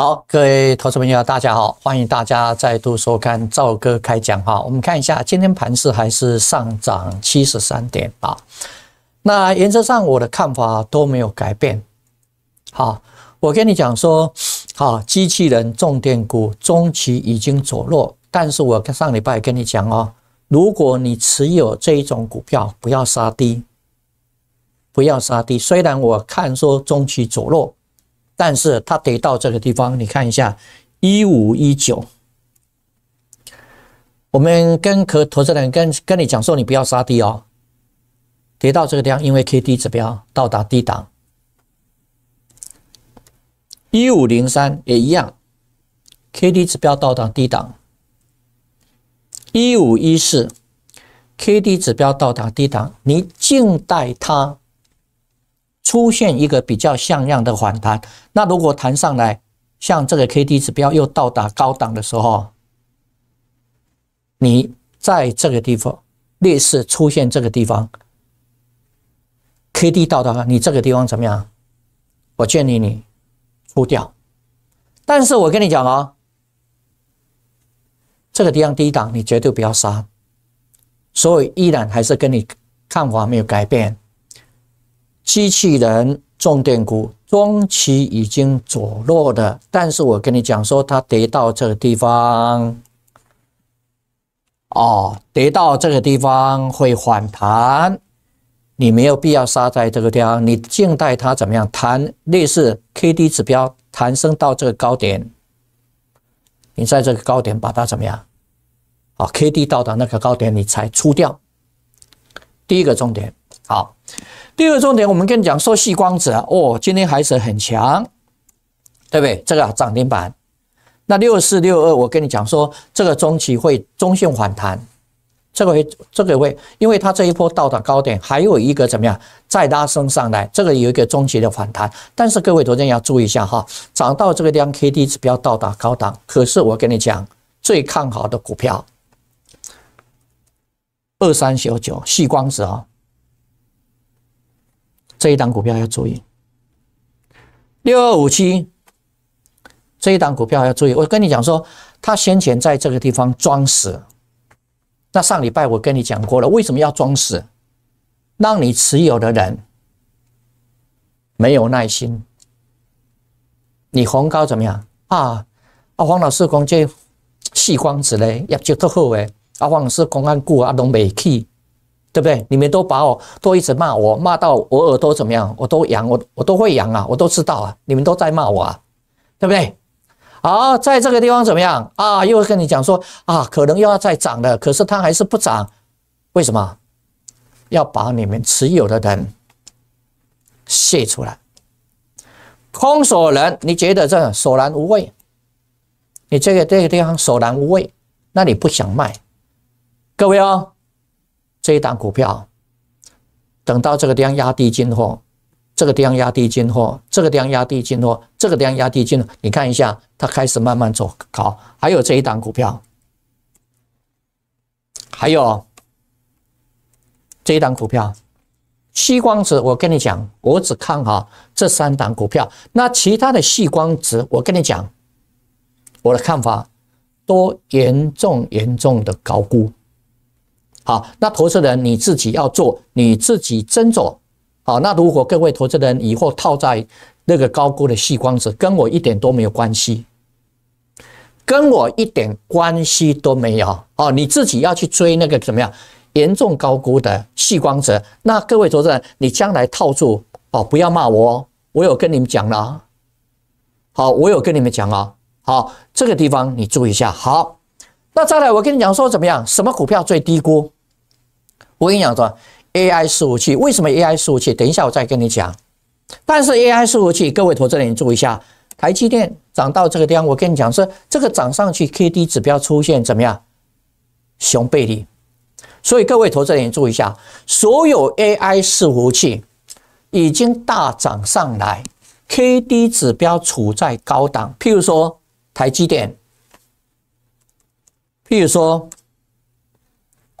好，各位投资朋友，大家好，欢迎大家再度收看赵哥开讲。哈，我们看一下，今天盘市还是上涨七十三点八。那原则上，我的看法都没有改变。好，我跟你讲说，哈，机器人重电股中期已经走弱，但是我上礼拜跟你讲哦，如果你持有这一种股票，不要杀低，不要杀低。虽然我看说中期走弱。但是它跌到这个地方，你看一下，一五一九，我们跟可投资人跟跟你讲说，你不要杀低哦，跌到这个地方，因为 K D 指标到达低档，一五零三也一样，K D 指标到达低档，一五一四 K D 指标到达低档，你静待它。出现一个比较像样的反弹，那如果弹上来，像这个 K D 指标又到达高档的时候，你在这个地方劣势出现这个地方 K D 到达你这个地方怎么样？我建议你出掉。但是我跟你讲哦，这个地方低档你绝对不要杀，所以依然还是跟你看法没有改变。机器人重电股中期已经走弱的，但是我跟你讲说，它跌到这个地方，哦，跌到这个地方会反弹，你没有必要杀在这个地方，你静待它怎么样弹，类似 K D 指标弹升到这个高点，你在这个高点把它怎么样？啊，K D 到达那个高点你才出掉，第一个重点，好。第二个重点，我们跟你讲说，细光子啊，哦，今天还是很强，对不对？这个涨停板，那六四六二，我跟你讲说，这个中期会中性反弹，这个会，这个会，因为它这一波到达高点，还有一个怎么样，再拉升上来，这个有一个中期的反弹。但是各位昨天要注意一下哈，涨到这个量 K D 指标到达高档，可是我跟你讲，最看好的股票，二三九九，细光子啊。这一档股票要注意，六二五七这一档股票要注意。我跟你讲说，他先前在这个地方装死。那上礼拜我跟你讲过了，为什么要装死？让你持有的人没有耐心。你红高怎么样啊？啊，黄老师讲这细光子嘞，要就都好诶。啊，黄老师讲安股啊，拢未起。对不对？你们都把我都一直骂我，骂到我耳朵怎么样？我都痒，我我都会痒啊，我都知道啊。你们都在骂我啊，对不对？好，在这个地方怎么样啊？又跟你讲说啊，可能又要再涨了，可是它还是不涨，为什么？要把你们持有的人卸出来，空手人，你觉得这手然无味？你这个这个地方手然无味，那你不想卖？各位哦，这一档股票，等到这个地方压低进货，这个地方压低进货，这个地方压低进货，这个地方压低进货，你看一下，它开始慢慢走高。还有这一档股票，还有这一档股票，细光子，我跟你讲，我只看好这三档股票，那其他的细光子，我跟你讲，我的看法都严重严重的高估。好，那投资人你自己要做，你自己斟酌。好，那如果各位投资人以后套在那个高估的细光子，跟我一点都没有关系，跟我一点关系都没有哦。你自己要去追那个怎么样严重高估的细光子。那各位投资人，你将来套住哦，不要骂我哦，我有跟你们讲了。好，我有跟你们讲啊。好，这个地方你注意一下。好，那再来我跟你讲说怎么样？什么股票最低估？我跟你讲说，AI 服务器为什么 AI 服务器？等一下我再跟你讲。但是 AI 服务器，各位投资人你注意一下，台积电涨到这个地方，我跟你讲说，这个涨上去 KD 指标出现怎么样熊背离，所以各位投资人你注意一下，所有 AI 服务器已经大涨上来，KD 指标处在高档，譬如说台积电，譬如说。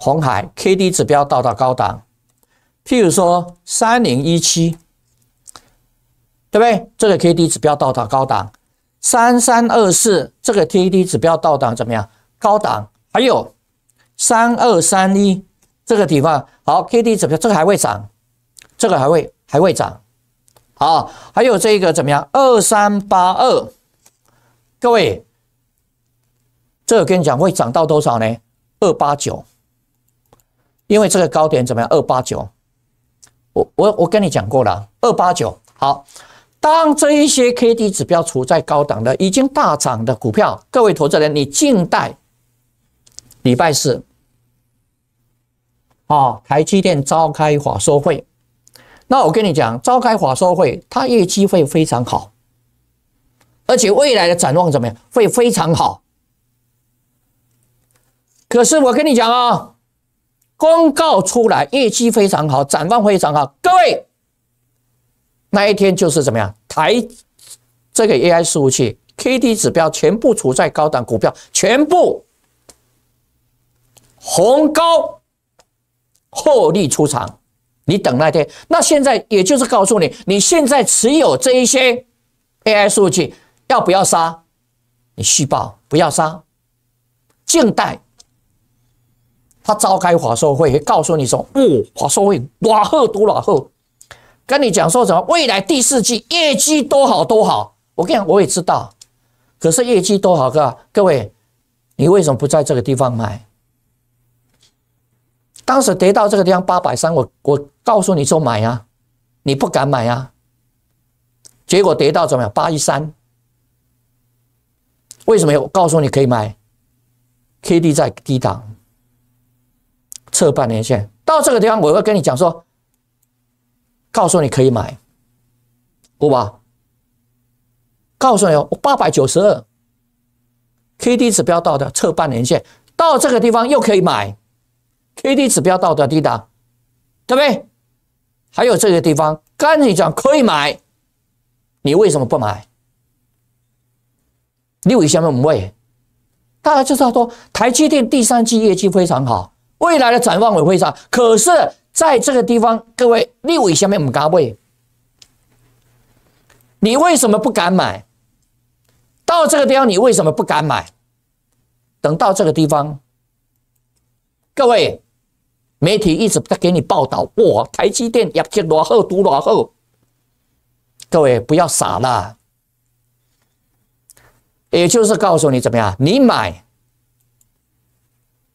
红海 K D 指标到达高档，譬如说三零一七，对不对？这个 K D 指标到达高档，三三二四这个 K D 指标到达怎么样？高档，还有三二三一这个地方，好，K D 指标这个还会涨，这个还会还会涨，啊，还有这个怎么样？二三八二，各位，这个跟你讲会涨到多少呢？二八九。因为这个高点怎么样？二八九，我我我跟你讲过了，二八九好。当这一些 K D 指标处在高档的、已经大涨的股票，各位投资人，你静待礼拜四啊，台积电召开法说会。那我跟你讲，召开法说会，它业绩会非常好，而且未来的展望怎么样？会非常好。可是我跟你讲啊。公告出来，业绩非常好，展望非常好。各位，那一天就是怎么样？台这个 AI 服务器 KD 指标全部处在高档，股票全部红高，获利出场。你等那一天。那现在也就是告诉你，你现在持有这一些 AI 数据要不要杀？你续报不要杀，静待。他召开华硕会，告诉你说：“哦，华硕会，哇后多哇后，跟你讲说什么未来第四季业绩多好多好。”我跟你讲，我也知道，可是业绩多好各各位，你为什么不在这个地方买？当时跌到这个地方八百三，我我告诉你说买呀，你不敢买呀。结果跌到怎么样？八一三？为什么？我告诉你可以买，KD 在低档。测半年线到这个地方，我会跟你讲说，告诉你可以买，五吧？告诉你，我八百九十二，K D 指标到的测半年线到这个地方又可以买，K D 指标到的低档，对不对？还有这个地方，跟你讲可以买，你为什么不买？你为什么不位，大家就道说台积电第三季业绩非常好。未来的展望委会上，可是在这个地方，各位六位下面不敢位，你为什么不敢买？到这个地方，你为什么不敢买？等到这个地方，各位媒体一直在给你报道，哇，台积电业绩落后，多落后。各位不要傻了，也就是告诉你怎么样，你买。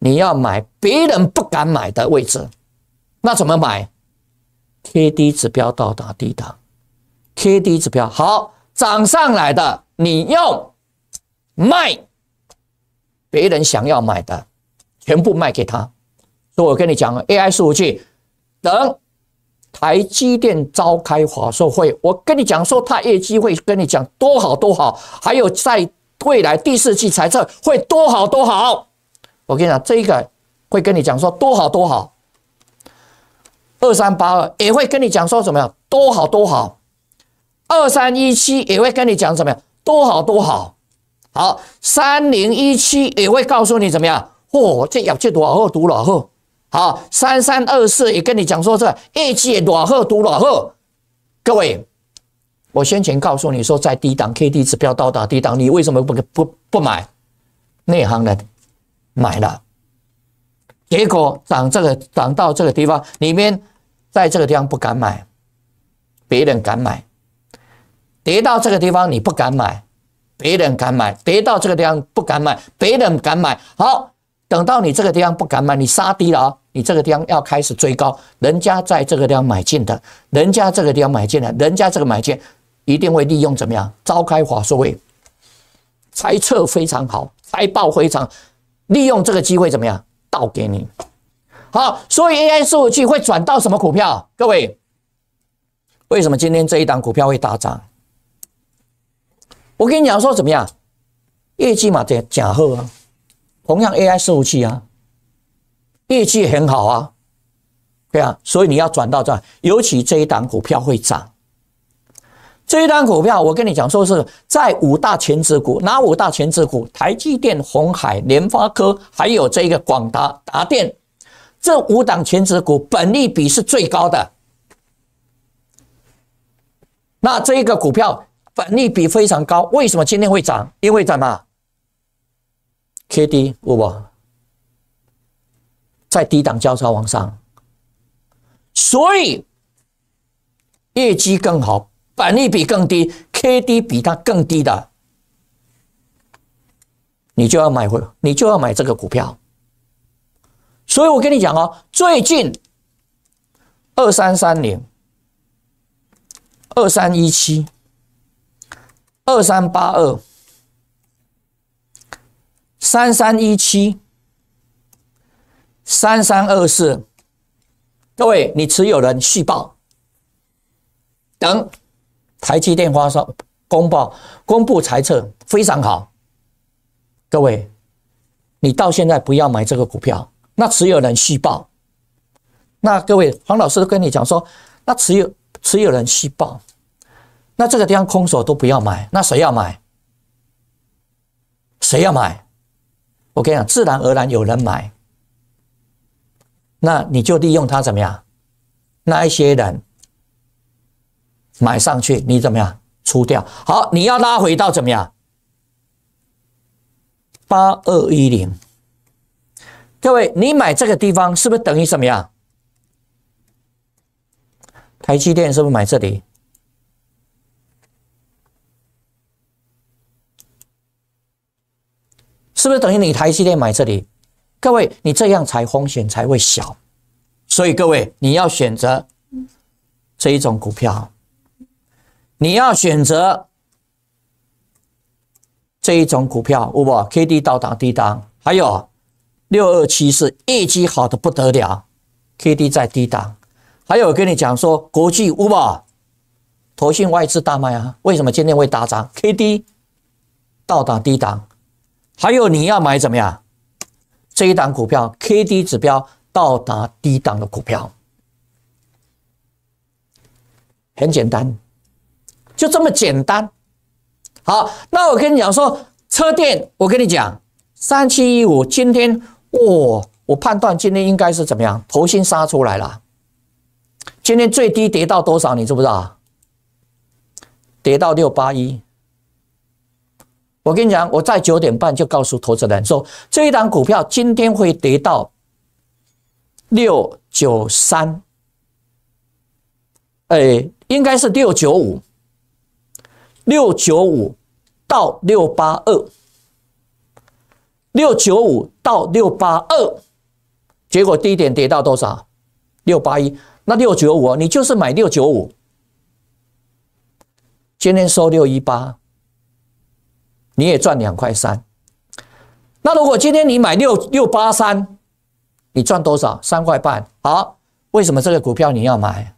你要买别人不敢买的位置，那怎么买？KD 指标到达低档，KD 指标好涨上来的，你用卖，别人想要买的，全部卖给他。所以我跟你讲，AI 数据等台积电召开华硕会，我跟你讲说，他有机会跟你讲多好多好，还有在未来第四季财政会多好多好。我跟你讲，这一个会跟你讲说多好多好，二三八二也会跟你讲说怎么样多好多好，二三一七也会跟你讲怎么样？多好多好，好三零一七也会告诉你怎么样？嚯，这要这多好多好。好三三二四也跟你讲说这业绩多好多好。各位，我先前告诉你说，在低档 KD 指标到达低档，你为什么不不不买？内行的。买了，结果涨这个涨到这个地方，里面在这个地方不敢买，别人敢买；跌到这个地方你不敢买，别人敢买；跌到这个地方不敢买，别人敢买。好，等到你这个地方不敢买，你杀低了啊！你这个地方要开始追高，人家在这个地方买进的，人家这个地方买进的，人家这个买进一定会利用怎么样？召开华说：“位猜测非常好，猜报非常。”利用这个机会怎么样倒给你？好，所以 AI 数务器会转到什么股票？各位，为什么今天这一档股票会大涨？我跟你讲说怎么样，业绩嘛，这假货啊，同样 AI 服务器啊，业绩很好啊，对啊，所以你要转到这，尤其这一档股票会涨。这一单股票，我跟你讲，说是在五大前置股，哪五大前置股？台积电、红海、联发科，还有这个广达、达电，这五档前置股本利比是最高的。那这一个股票本利比非常高，为什么今天会涨？因为什么？K D 不不，在低档交叉往上，所以业绩更好。反率比更低，KD 比它更低的，你就要买回，你就要买这个股票。所以我跟你讲哦，最近二三三零、二三一七、二三八二、三三一七、三三二四，各位，你持有人续报等。财气电话说，公报公布财策非常好。各位，你到现在不要买这个股票，那持有人续报。那各位，黄老师都跟你讲说，那持有持有人续报，那这个地方空手都不要买，那谁要买？谁要买？我跟你讲，自然而然有人买。那你就利用他怎么样？那一些人。买上去，你怎么样出掉？好，你要拉回到怎么样？八二一零。各位，你买这个地方是不是等于什么呀？台积电是不是买这里？是不是等于你台积电买这里？各位，你这样才风险才会小。所以各位，你要选择这一种股票。你要选择这一种股票，五宝 K D 倒档低档，还有六二七四业绩好的不得了，K D 在低档，还有跟你讲说，国际五宝投信外资大卖啊，为什么今天会大涨？K D 倒档低档，还有你要买怎么样这一档股票？K D 指标到达低档的股票，很简单。就这么简单，好，那我跟你讲说车电，我跟你讲，三七一五，今天哇，我判断今天应该是怎么样，头先杀出来了，今天最低跌到多少，你知不知道？跌到六八一，我跟你讲，我在九点半就告诉投资人说，这一档股票今天会跌到六九三，哎，应该是六九五。六九五到六八二，六九五到六八二，结果低点跌到多少？六八一。那六九五，你就是买六九五，今天收六一八，你也赚两块三。那如果今天你买六六八三，你赚多少？三块半。好，为什么这个股票你要买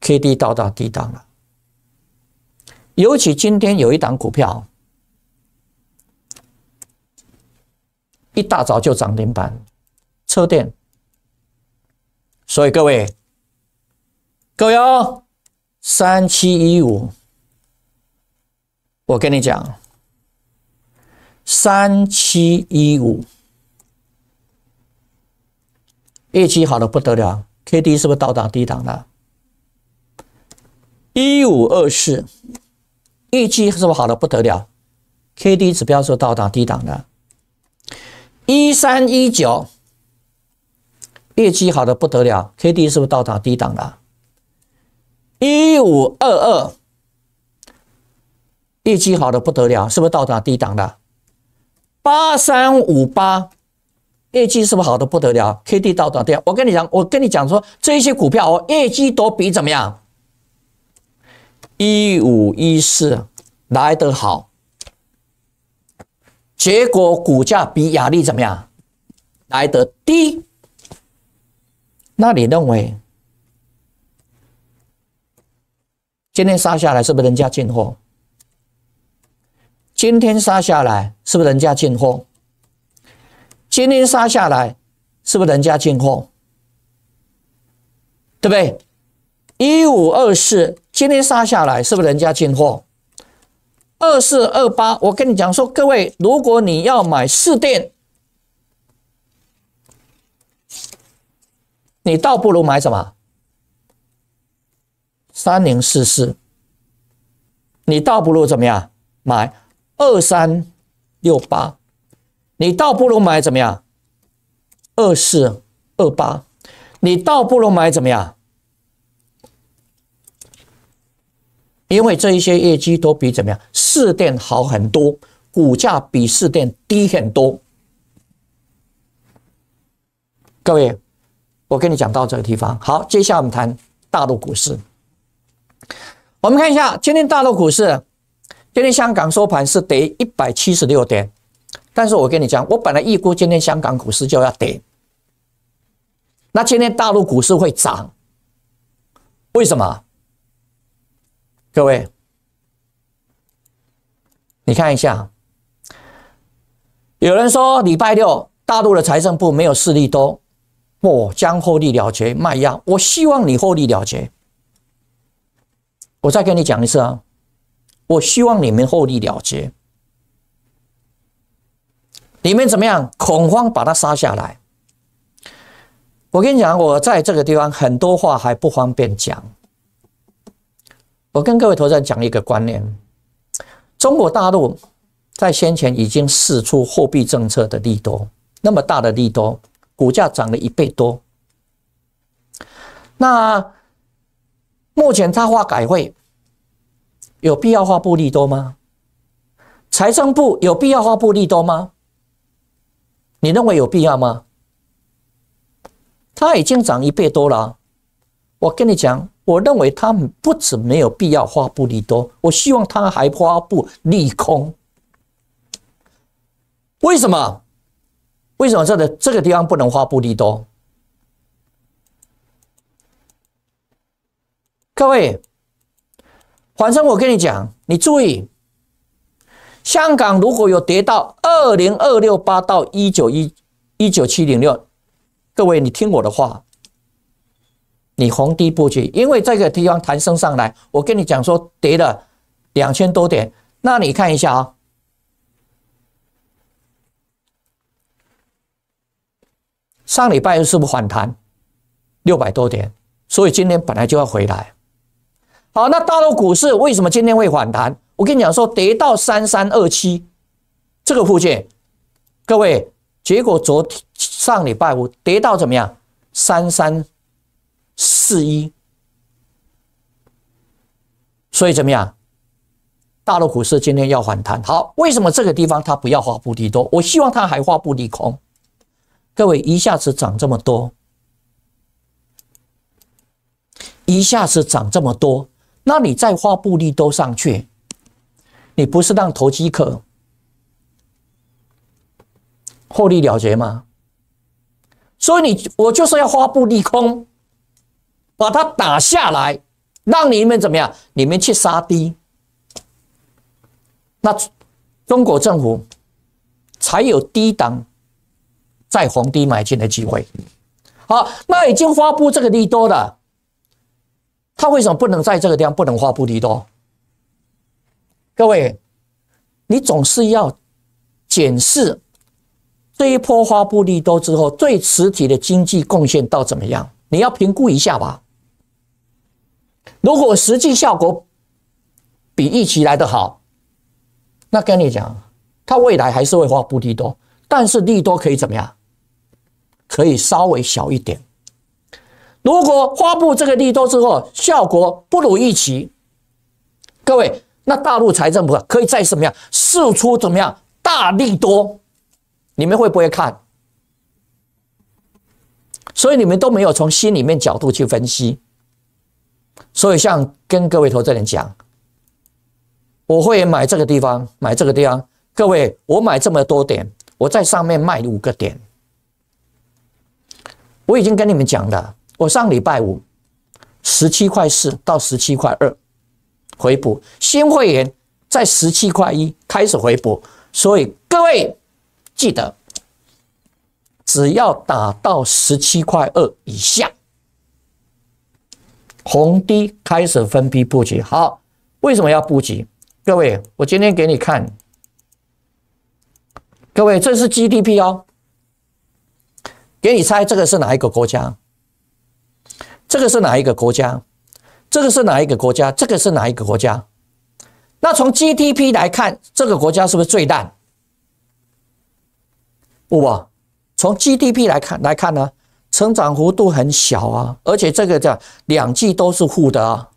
？K D 到达低档了。尤其今天有一档股票，一大早就涨停板，车电。所以各位，各位哦，三七一五，我跟你讲，三七一五，业绩好的不得了，K D 是不是倒档低档了？一五二四。业绩是不是好的不得了？K D 指标是不是低档的？一三一九，业绩好的不得了，K D 是不是到达低档的？一五二二，业绩好的不得了，是不是到达低档的？八三五八，业绩是不是好的不得了？K D 到达低，我跟你讲，我跟你讲说，这些股票哦，业绩都比怎么样？一五一四来得好，结果股价比雅力怎么样？来得低。那你认为今天杀下来是不是人家进货？今天杀下来是不是人家进货？今天杀下来是不是人家进货？对不对？一五二四。今天杀下来，是不是人家进货？二四二八，我跟你讲说，各位，如果你要买四店，你倒不如买什么？三零四四，你倒不如怎么样？买二三六八，你倒不如买怎么样？二四二八，你倒不如买怎么样？因为这一些业绩都比怎么样？四电好很多，股价比四电低很多。各位，我跟你讲到这个地方。好，接下来我们谈大陆股市。我们看一下今天大陆股市，今天香港收盘是跌一百七十六点，但是我跟你讲，我本来预估今天香港股市就要跌。那今天大陆股市会涨，为什么？各位，你看一下，有人说礼拜六大陆的财政部没有势力多，我将获利了结卖压。我希望你获利了结。我再跟你讲一次啊，我希望你们获利了结。你们怎么样？恐慌把它杀下来。我跟你讲，我在这个地方很多话还不方便讲。我跟各位投资人讲一个观念：中国大陆在先前已经试出货币政策的利多，那么大的利多，股价涨了一倍多。那目前他化改会有必要化布利多吗？财政部有必要化布利多吗？你认为有必要吗？它已经涨一倍多了，我跟你讲。我认为他们不止没有必要发布利多，我希望他还发布利空。为什么？为什么这个这个地方不能发布利多？各位，反正我跟你讲，你注意，香港如果有跌到二零二六八到一九一一九七零六，各位，你听我的话。你逢低布局，因为这个地方弹升上来。我跟你讲说，跌了两千多点，那你看一下啊，上礼拜是不是反弹六百多点？所以今天本来就要回来。好，那大陆股市为什么今天会反弹？我跟你讲说，跌到三三二七这个附近，各位，结果昨天上礼拜五跌到怎么样？三三。四一，所以怎么样？大陆股市今天要反弹。好，为什么这个地方它不要发布利多？我希望它还发布利空。各位一下子涨这么多，一下子涨这么多，那你再发布利多上去，你不是让投机客获利了结吗？所以你我就是要发布利空。把它打下来，让你们怎么样？你们去杀低，那中国政府才有低档在黄低买进的机会。好，那已经发布这个利多的，他为什么不能在这个地方不能发布利多？各位，你总是要检视这一波发布利多之后对实体的经济贡献到怎么样？你要评估一下吧。如果实际效果比预期来的好，那跟你讲，他未来还是会发布利多，但是利多可以怎么样？可以稍微小一点。如果发布这个利多之后效果不如预期，各位，那大陆财政部可以再怎么样试出怎么样大利多？你们会不会看？所以你们都没有从心里面角度去分析。所以，像跟各位投资人讲，我会买这个地方，买这个地方。各位，我买这么多点，我在上面卖五个点。我已经跟你们讲了，我上礼拜五十七块四到十七块二回补，新会员在十七块一开始回补。所以各位记得，只要打到十七块二以下。红低开始分批布局，好，为什么要布局？各位，我今天给你看，各位，这是 GDP 哦。给你猜，这个是哪一个国家？这个是哪一个国家？这个是哪一个国家？这个是哪一个国家？那从 GDP 来看，这个国家是不是最大？不不，从 GDP 来看来看呢？成长幅度很小啊，而且这个叫两季都是负的啊，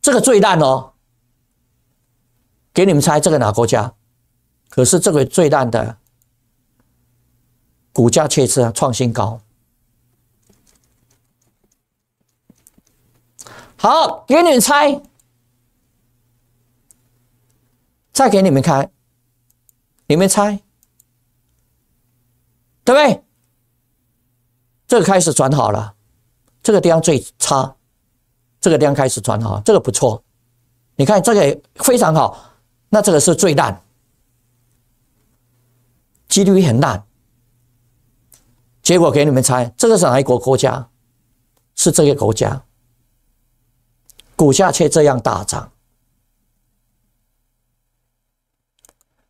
这个最烂哦。给你们猜，这个哪国家？可是这个最烂的股价却是创新高。好，给你们猜，再给你们看，你们猜，对不对？这个开始转好了，这个地方最差，这个地方开始转好，这个不错。你看这个非常好，那这个是最烂，几率很烂。结果给你们猜，这个是哪一国国家？是这个国家，股价却这样大涨。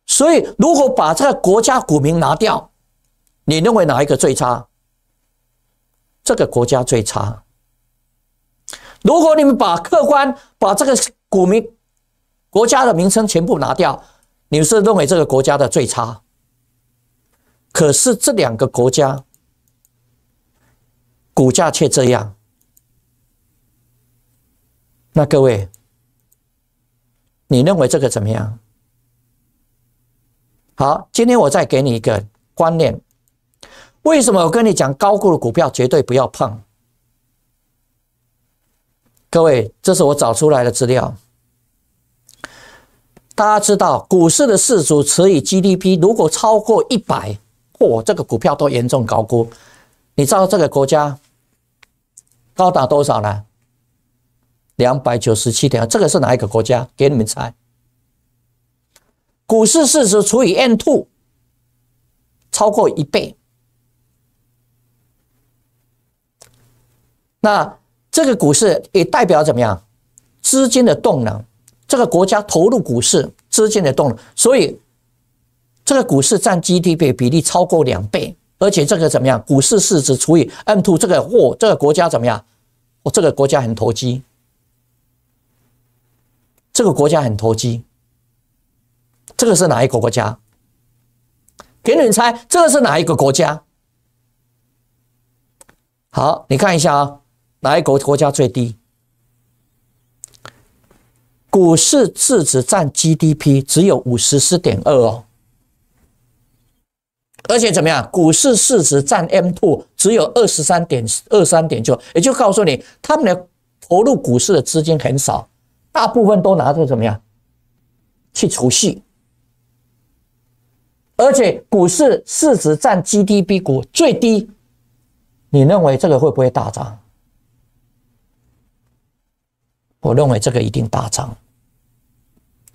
所以，如果把这个国家股民拿掉，你认为哪一个最差？这个国家最差。如果你们把客观把这个股民国家的名称全部拿掉，你们是认为这个国家的最差。可是这两个国家股价却这样，那各位，你认为这个怎么样？好，今天我再给你一个观念。为什么我跟你讲高估的股票绝对不要碰？各位，这是我找出来的资料。大家知道股市的市值除以 GDP 如果超过一百，嚯，这个股票都严重高估。你知道这个国家高达多少呢？两百九十七条，这个是哪一个国家？给你们猜，股市市值除以 n t w o 超过一倍。那这个股市也代表怎么样？资金的动能，这个国家投入股市资金的动能，所以这个股市占 GDP 比例超过两倍，而且这个怎么样？股市市值除以 M two 这个货，这个国家怎么样？哦，这个国家很投机，这个国家很投机。这个是哪一个国家？给你们猜，这个是哪一个国家？好，你看一下啊。哪一国国家最低？股市市值占 GDP 只有五十四点二哦，而且怎么样？股市市值占 M two 只有二十三点二三点九，也就告诉你，他们的投入股市的资金很少，大部分都拿去怎么样？去储蓄，而且股市市值占 GDP 股最低，你认为这个会不会大涨？我认为这个一定大涨，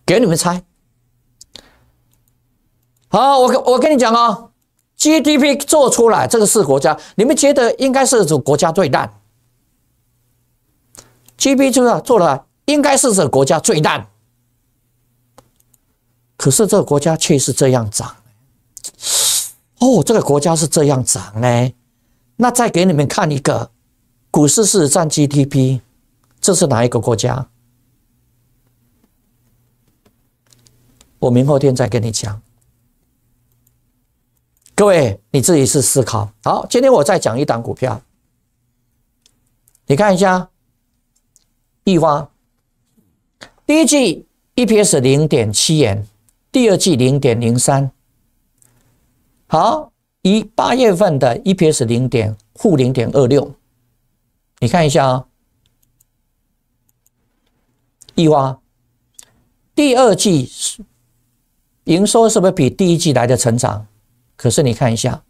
给你们猜。好，我我跟你讲啊，GDP 做出来，这个是国家，你们觉得应该是是国家最烂，GDP 就是做了，应该是个国家最烂。可是这个国家却是这样涨，哦，这个国家是这样涨呢。那再给你们看一个，股市是占 GDP。这是哪一个国家？我明后天再跟你讲。各位，你自己去思考。好，今天我再讲一档股票，你看一下易花，第一季 EPS 零点七元，第二季零点零三。好，一八月份的 EPS 零点负零点二六，你看一下啊。一挖第二季营收是不是比第一季来的成长？可是你看一下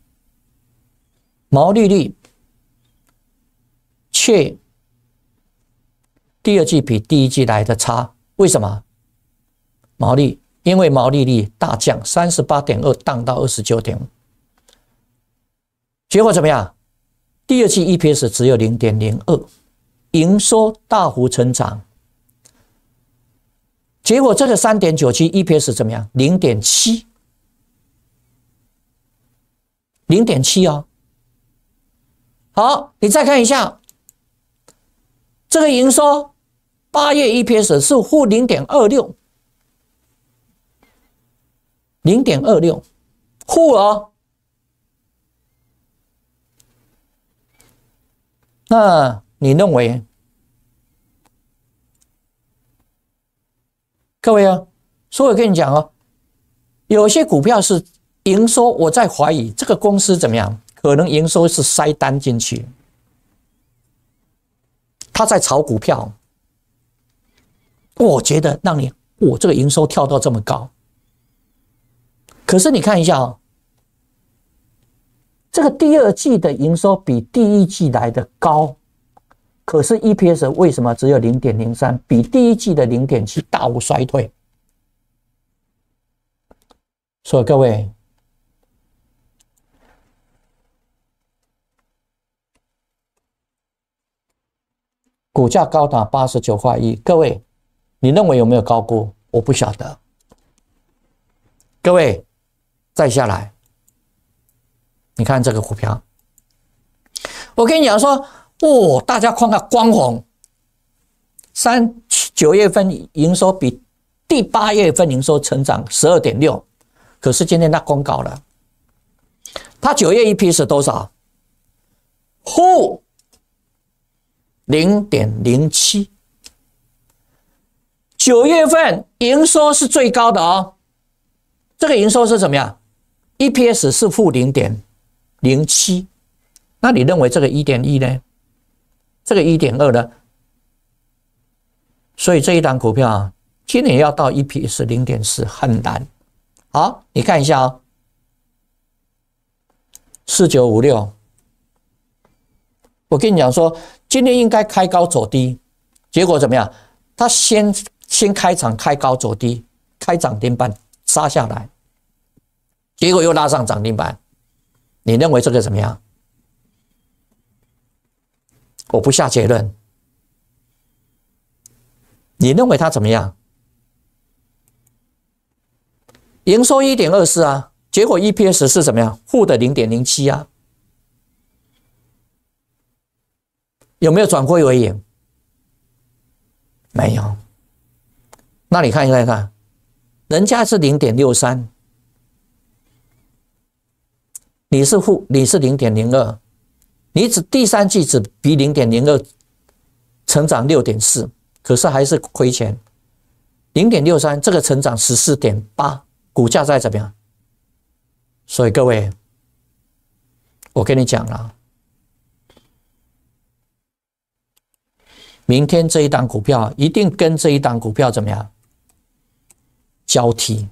毛利率，却第二季比第一季来的差。为什么？毛利因为毛利率大降，三十八点二降到二十九点五，结果怎么样？第二季 EPS 只有零点零二，营收大幅成长。结果这个三点九七 EPS 怎么样？零点七，零点七哦。好，你再看一下这个营收，八月 EPS 是负零点二六，零点二六负哦。那你认为？各位啊，所以我跟你讲哦，有些股票是营收，我在怀疑这个公司怎么样，可能营收是塞单进去，他在炒股票。我觉得让你我这个营收跳到这么高，可是你看一下啊，这个第二季的营收比第一季来的高。可是 EPS 为什么只有零点零三，比第一季的零点七大幅衰退？所以各位，股价高达八十九块一，各位，你认为有没有高估？我不晓得。各位，再下来，你看这个股票，我跟你讲说。哦，大家看看，光红，三九月份营收比第八月份营收成长十二点六，可是今天他公告了，他九月一批是多少？负零点零七。九月份营收是最高的哦，这个营收是什么呀？EPS 是负零点零七，那你认为这个一点一呢？这个一点二呢，所以这一档股票啊，今年要到 EPS 零点四很难。好，你看一下哦，四九五六。我跟你讲说，今天应该开高走低，结果怎么样？它先先开场开高走低，开涨停板杀下来，结果又拉上涨停板。你认为这个怎么样？我不下结论，你认为它怎么样？营收一点二四啊，结果 EPS 是怎么样？负的零点零七啊，有没有转亏为盈？没有。那你看一看，人家是零点六三，你是负，你是零点零二。你只第三季只比零点零二成长六点四，可是还是亏钱零点六三，这个成长十四点八，股价在怎么样？所以各位，我跟你讲了，明天这一档股票一定跟这一档股票怎么样交替？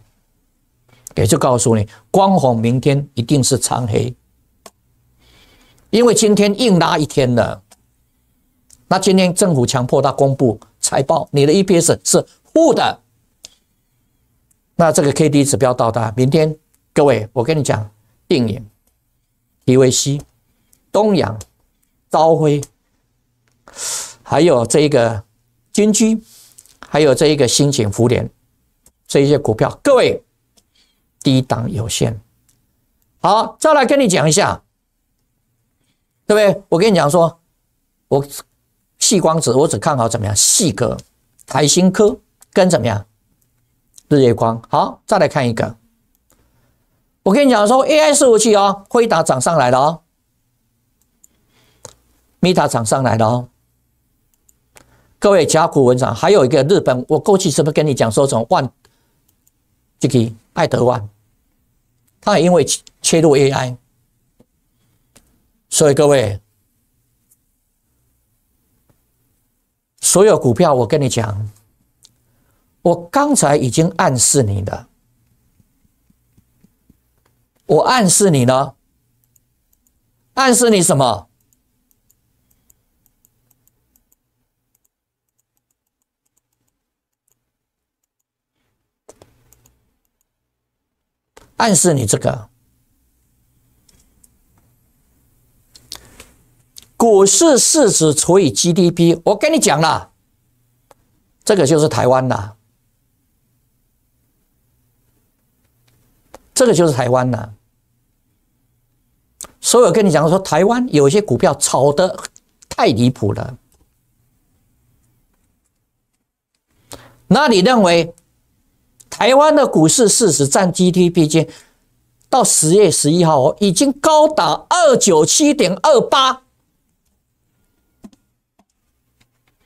也就告诉你，光红明天一定是长黑。因为今天硬拉一天了，那今天政府强迫他公布财报，你的 EPS 是负的，那这个 KD 指标到达明天，各位我跟你讲，定影、d 维西、东阳、朝辉，还有这一个金居，还有这一个新景福联，这一些股票，各位低档有限。好，再来跟你讲一下。对不对？我跟你讲说，我细光子我只看好怎么样？细格、台新科跟怎么样？日月光。好，再来看一个。我跟你讲说，A I 服务器哦，辉达涨上来了哦，Meta 涨上来了哦。各位甲骨文涨，还有一个日本，我过去是不是跟你讲说，什么万，这个爱德万，也因为切入 A I。所以各位，所有股票，我跟你讲，我刚才已经暗示你了，我暗示你呢，暗示你什么？暗示你这个。股市市值除以 GDP，我跟你讲了，这个就是台湾呐，这个就是台湾呐。所以我跟你讲说，台湾有些股票炒的太离谱了。那你认为台湾的股市市值占 GDP 间到十月十一号哦，已经高达二九七点二八。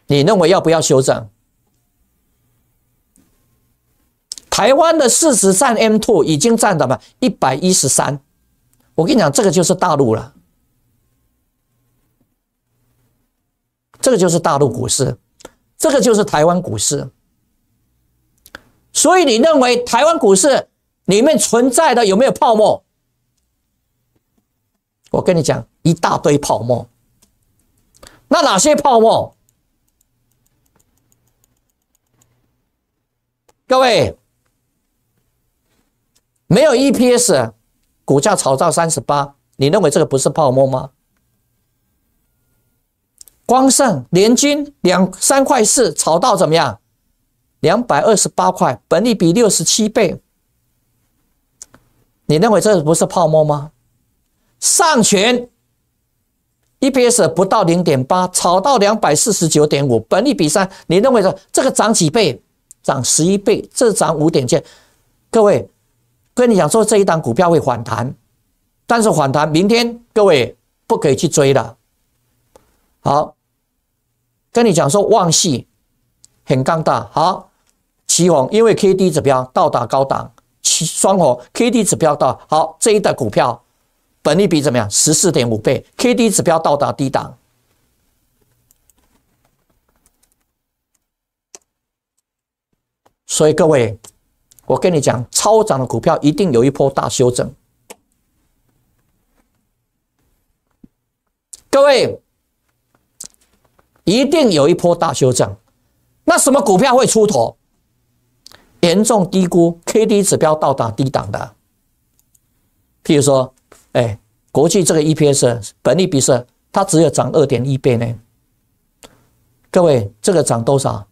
你认为要不要修正？台湾的市值占 M two 已经占到嘛一百一十三，我跟你讲，这个就是大陆了，这个就是大陆股市，这个就是台湾股市。所以你认为台湾股市里面存在的有没有泡沫？我跟你讲，一大堆泡沫。那哪些泡沫？各位，没有 EPS，股价炒到三十八，你认为这个不是泡沫吗？光盛、联军两三块四，炒到怎么样？两百二十八块，本利比六十七倍，你认为这不是泡沫吗？上权 EPS 不到零点八，炒到两百四十九点五，本利比三，你认为说这个涨几倍？涨十一倍，这涨五点见。各位，跟你讲说这一档股票会反弹，但是反弹明天各位不可以去追了。好，跟你讲说旺系很尴尬。好，旗红因为 K D 指标到达高档，双红 K D 指标到好这一档股票，本利比怎么样？十四点五倍，K D 指标到达低档。所以各位，我跟你讲，超涨的股票一定有一波大修正。各位，一定有一波大修正。那什么股票会出头？严重低估、K D 指标到达低档的，譬如说，哎，国际这个 E P S、本利比是它只有涨二点一倍呢。各位，这个涨多少？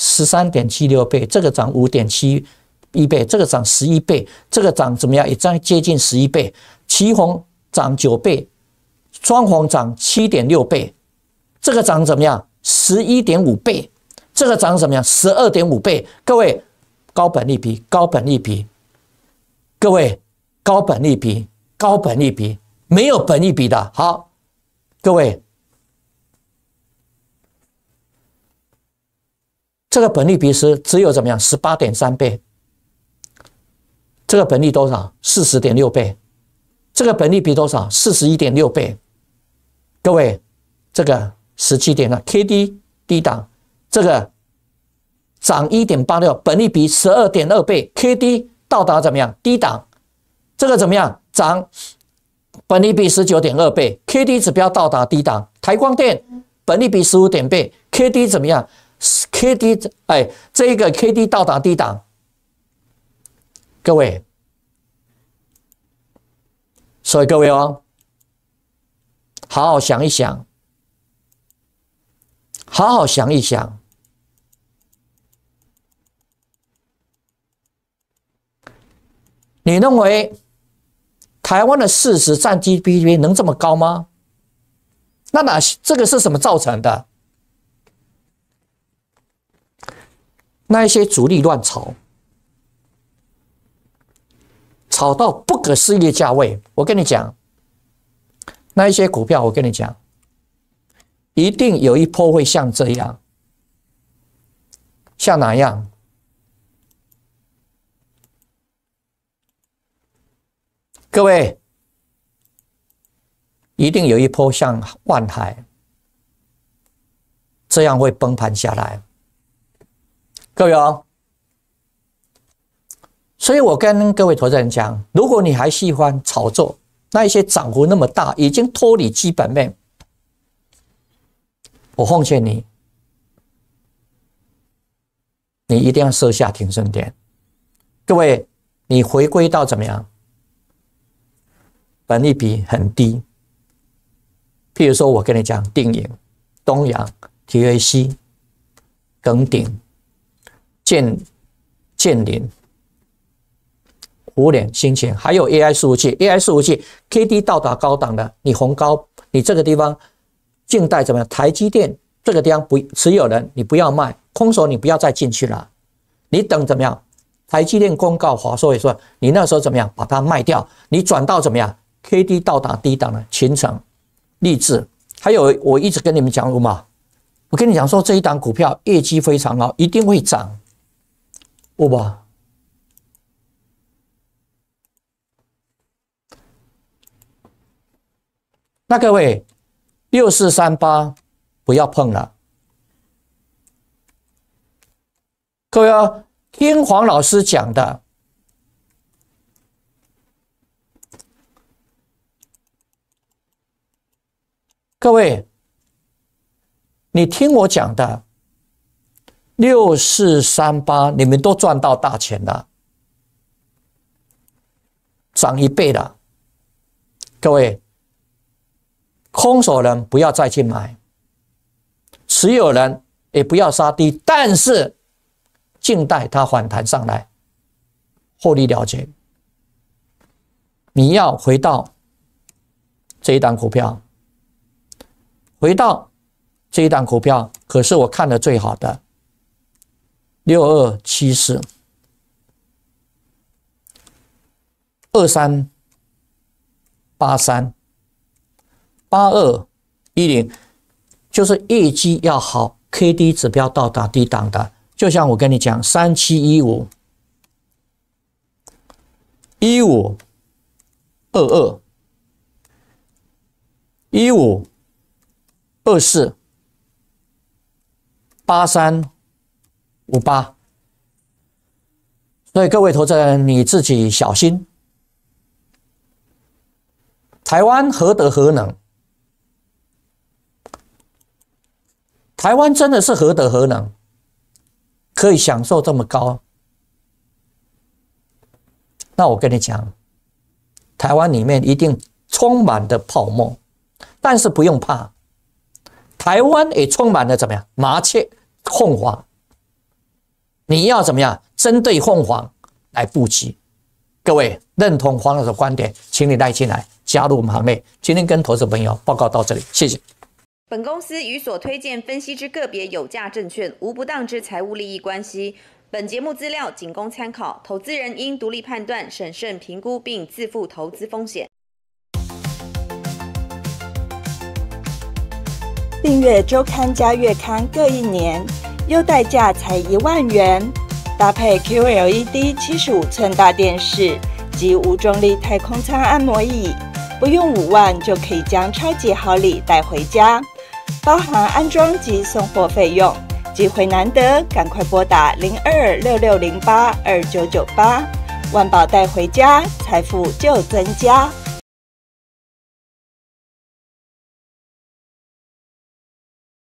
十三点七六倍，这个涨五点七一倍，这个涨十一倍，这个涨怎么样？也将接近十一倍。旗红涨九倍，双红涨七点六倍，这个涨怎么样？十一点五倍，这个涨怎么样？十二点五倍。各位，高本利比，高本利比。各位，高本利比，高本利比，没有本利比的好。各位。这个本利比是只有怎么样十八点三倍，这个本利多少四十点六倍，这个本利比多少四十一点六倍？各位，这个十七点二 k d 低档，这个涨一点八六，本利比十二点二倍，KD 到达怎么样低档？这个怎么样涨？本利比十九点二倍，KD 指标到达低档。台光电本利比十五点倍，KD 怎么样？K D 哎，这个 K D 到达低档，各位，所以各位哦，好好想一想，好好想一想，你认为台湾的事实战机 B P 能这么高吗？那哪些这个是什么造成的？那一些主力乱炒，炒到不可思议的价位，我跟你讲，那一些股票，我跟你讲，一定有一波会像这样，像哪样？各位，一定有一波像万海这样会崩盘下来。各位啊，所以我跟各位投资人讲，如果你还喜欢炒作那一些涨幅那么大、已经脱离基本面，我奉劝你，你一定要设下停损点。各位，你回归到怎么样？本利比很低。譬如说，我跟你讲，定影、东阳、TAC、耿鼎。建建林、五联、新情，还有 AI 四五器 AI 四五器 KD 到达高档的，你红高，你这个地方静待怎么样？台积电这个地方不持有人，你不要卖，空手你不要再进去了。你等怎么样？台积电公告华硕也说你那时候怎么样把它卖掉？你转到怎么样？KD 到达低档的，前程立志，还有我一直跟你们讲什么？我跟你讲说这一档股票业绩非常好，一定会涨。不吧。那各位，六四三八不要碰了。各位啊，听黄老师讲的，各位，你听我讲的。六四三八，你们都赚到大钱了，涨一倍了。各位，空手人不要再去买，持有人也不要杀低，但是静待它反弹上来，获利了结。你要回到这一档股票，回到这一档股票，可是我看的最好的。六二七四，二三八三八二一零，就是业绩要好，K D 指标到达低档的，就像我跟你讲，三七一五一五二二一五二四八三。五八，所以各位投资人，你自己小心。台湾何德何能？台湾真的是何德何能，可以享受这么高？那我跟你讲，台湾里面一定充满的泡沫，但是不用怕，台湾也充满了怎么样？麻雀凤凰。你要怎么样针对凤凰来布局？各位认同黄老师观点，请你带进来加入我们行列。今天跟投资朋友报告到这里，谢谢。本公司与所推荐分析之个别有价证券无不当之财务利益关系。本节目资料仅供参考，投资人应独立判断、审慎评估并自负投资风险。订阅周刊加月刊各一年。优待价才一万元，搭配 Q L E D 七十五寸大电视及无重力太空舱按摩椅，不用五万就可以将超级好礼带回家，包含安装及送货费用。机会难得，赶快拨打零二六六零八二九九八，万宝带回家，财富就增加。